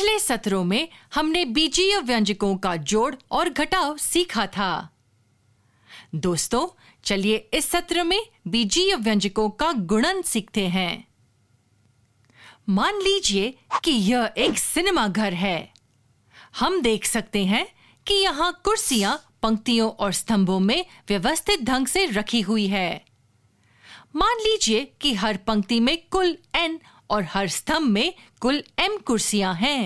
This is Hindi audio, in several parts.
पिछले सत्रों में हमने बीजीय व्यंजकों का जोड़ और घटाव सीखा था दोस्तों चलिए इस सत्र में बीजीय व्यंजकों का गुणन सीखते हैं मान लीजिए कि यह एक सिनेमा घर है हम देख सकते हैं कि यहाँ कुर्सियां पंक्तियों और स्तंभों में व्यवस्थित ढंग से रखी हुई है मान लीजिए कि हर पंक्ति में कुल एन और हर स्तंभ में कुल एम कुर्सियां हैं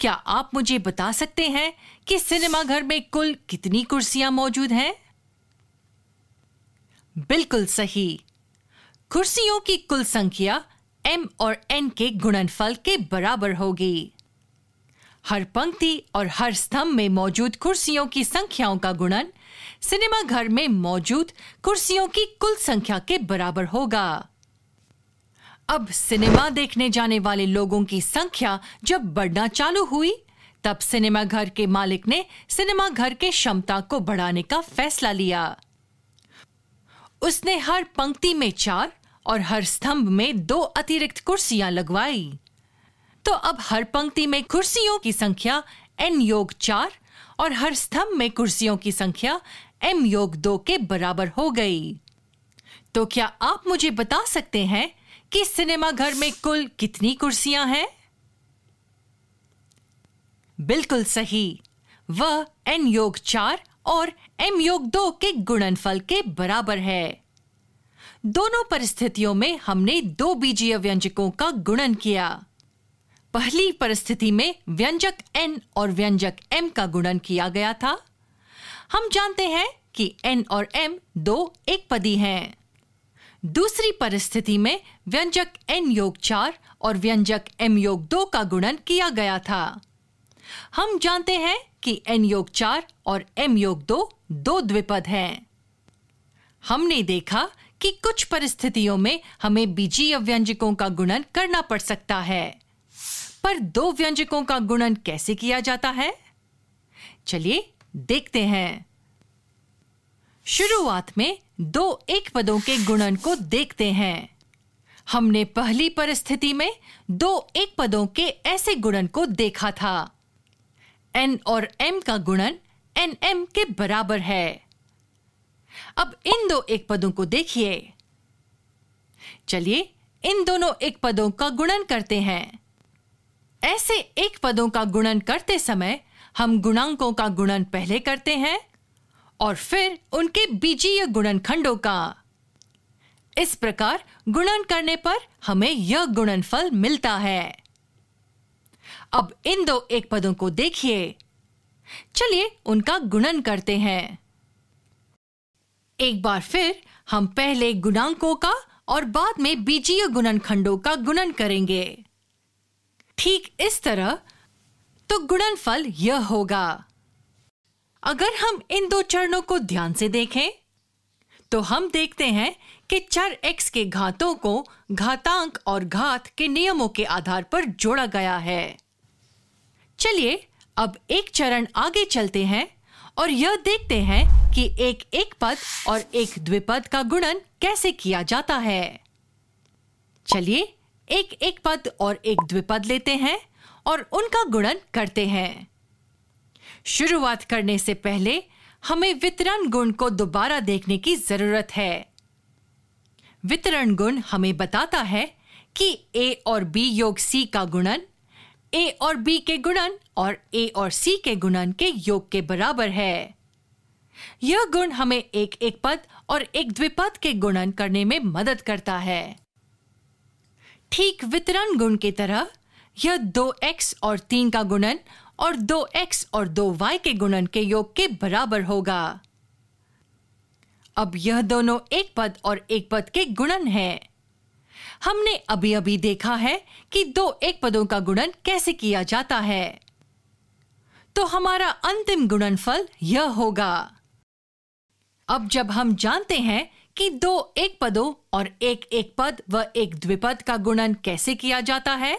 क्या आप मुझे बता सकते हैं कि सिनेमाघर में कुल कितनी कुर्सियां मौजूद हैं बिल्कुल सही कुर्सियों की कुल संख्या एम और एन के गुणनफल के बराबर होगी हर पंक्ति और हर स्तंभ में मौजूद कुर्सियों की संख्याओं का गुणन सिनेमाघर में मौजूद कुर्सियों की कुल संख्या के बराबर होगा अब सिनेमा देखने जाने वाले लोगों की संख्या जब बढ़ना चालू हुई तब सिनेमा घर के मालिक ने सिनेमा घर के क्षमता को बढ़ाने का फैसला लिया उसने हर पंक्ति में चार और हर स्तंभ में दो अतिरिक्त कुर्सियां लगवाई तो अब हर पंक्ति में कुर्सियों की संख्या एन योग चार और हर स्तंभ में कुर्सियों की संख्या एम योग दो के बराबर हो गई तो क्या आप मुझे बता सकते हैं कि सिनेमा घर में कुल कितनी कुर्सियां हैं बिल्कुल सही वह एन योग चार और एम योग दो के गुणनफल के बराबर है दोनों परिस्थितियों में हमने दो बीजीय व्यंजकों का गुणन किया पहली परिस्थिति में व्यंजक एन और व्यंजक एम का गुणन किया गया था हम जानते हैं कि एन और एम दो एक पदी हैं दूसरी परिस्थिति में व्यंजक एन योग चार और व्यंजक एम योग दो का गुणन किया गया था हम जानते हैं कि एन योग चार और एम योग दो दो द्विपद हैं। हमने देखा कि कुछ परिस्थितियों में हमें बीजीय व्यंजकों का गुणन करना पड़ सकता है पर दो व्यंजकों का गुणन कैसे किया जाता है चलिए देखते हैं शुरुआत में दो एक पदों के गुणन को देखते हैं हमने पहली परिस्थिति में दो एक पदों के ऐसे गुणन को देखा था एन और एम का गुणन एन एम के बराबर है अब इन दो एक पदों को देखिए चलिए इन दोनों एक पदों का गुणन करते हैं ऐसे एक पदों का गुणन करते समय हम गुणांकों का गुणन पहले करते हैं और फिर उनके बीजीय गुणनखंडों का इस प्रकार गुणन करने पर हमें यह गुणनफल मिलता है अब इन दो एक पदों को देखिए चलिए उनका गुणन करते हैं एक बार फिर हम पहले गुणांकों का और बाद में बीजीय गुणनखंडों का गुणन करेंगे ठीक इस तरह तो गुणनफल यह होगा अगर हम इन दो चरणों को ध्यान से देखें तो हम देखते हैं कि चर x के घातों को घातांक और घात के नियमों के आधार पर जोड़ा गया है चलिए अब एक चरण आगे चलते हैं और यह देखते हैं कि एक एक पद और एक द्विपद का गुणन कैसे किया जाता है चलिए एक एक पद और एक द्विपद लेते हैं और उनका गुणन करते हैं शुरुआत करने से पहले हमें वितरण गुण को दोबारा देखने की जरूरत है वितरण गुण हमें बताता है कि ए और बी योग सी का गुणन ए और बी के गुणन और ए और सी के गुणन के योग के बराबर है यह गुण हमें एक एक पद और एक द्विपद के गुणन करने में मदद करता है ठीक वितरण गुण की तरह यह दो एक्स और तीन का गुणन और दो एक्स और दो वाई के गुणन के योग के बराबर होगा अब यह दोनों एक पद और एक पद के गुणन हैं। हमने अभी अभी देखा है कि दो एक पदों का गुणन कैसे किया जाता है तो हमारा अंतिम गुणनफल यह होगा अब जब हम जानते हैं कि दो एक पदों और एक एक पद व एक द्विपद का गुणन कैसे किया जाता है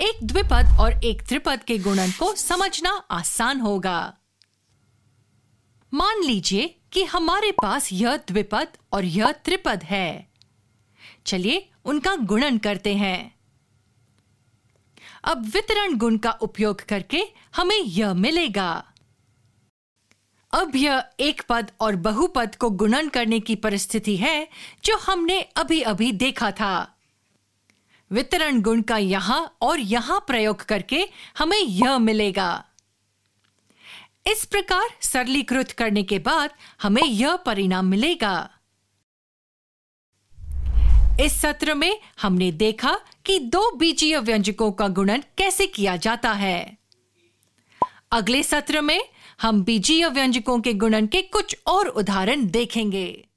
एक द्विपद और एक त्रिपद के गुणन को समझना आसान होगा मान लीजिए कि हमारे पास यह द्विपद और यह त्रिपद है चलिए उनका गुणन करते हैं अब वितरण गुण का उपयोग करके हमें यह मिलेगा अब यह एक पद और बहुपद को गुणन करने की परिस्थिति है जो हमने अभी अभी देखा था वितरण गुण का यहां और यहां प्रयोग करके हमें यह मिलेगा इस प्रकार सरलीकृत करने के बाद हमें यह परिणाम मिलेगा इस सत्र में हमने देखा कि दो बीजीय व्यंजकों का गुणन कैसे किया जाता है अगले सत्र में हम बीजीय व्यंजकों के गुणन के कुछ और उदाहरण देखेंगे